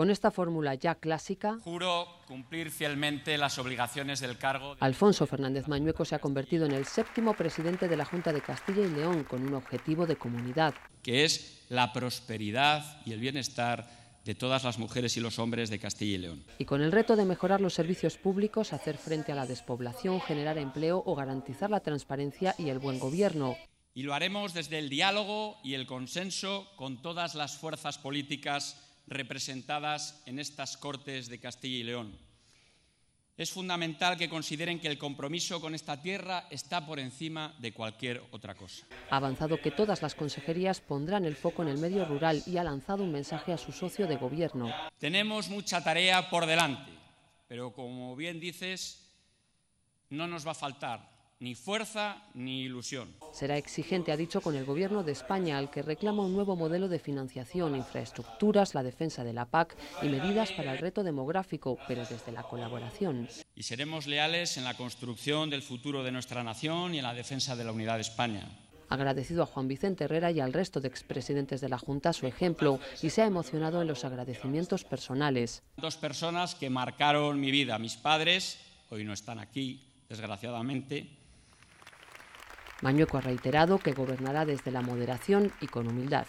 Con esta fórmula ya clásica, juro cumplir fielmente las obligaciones del cargo. Alfonso Fernández Mañueco se ha convertido en el séptimo presidente de la Junta de Castilla y León con un objetivo de comunidad, que es la prosperidad y el bienestar de todas las mujeres y los hombres de Castilla y León. Y con el reto de mejorar los servicios públicos, hacer frente a la despoblación, generar empleo o garantizar la transparencia y el buen gobierno. Y lo haremos desde el diálogo y el consenso con todas las fuerzas políticas representadas en estas Cortes de Castilla y León. Es fundamental que consideren que el compromiso con esta tierra está por encima de cualquier otra cosa. Ha avanzado que todas las consejerías pondrán el foco en el medio rural y ha lanzado un mensaje a su socio de gobierno. Tenemos mucha tarea por delante, pero como bien dices, no nos va a faltar ni fuerza ni ilusión. Será exigente, ha dicho, con el Gobierno de España, al que reclama un nuevo modelo de financiación, infraestructuras, la defensa de la PAC y medidas para el reto demográfico, pero desde la colaboración. Y seremos leales en la construcción del futuro de nuestra nación y en la defensa de la unidad de España agradecido a Juan Vicente Herrera y al resto de expresidentes de la Junta su ejemplo y se ha emocionado en los agradecimientos personales. Dos personas que marcaron mi vida, mis padres, hoy no están aquí, desgraciadamente, Mañueco ha reiterado que gobernará desde la moderación y con humildad.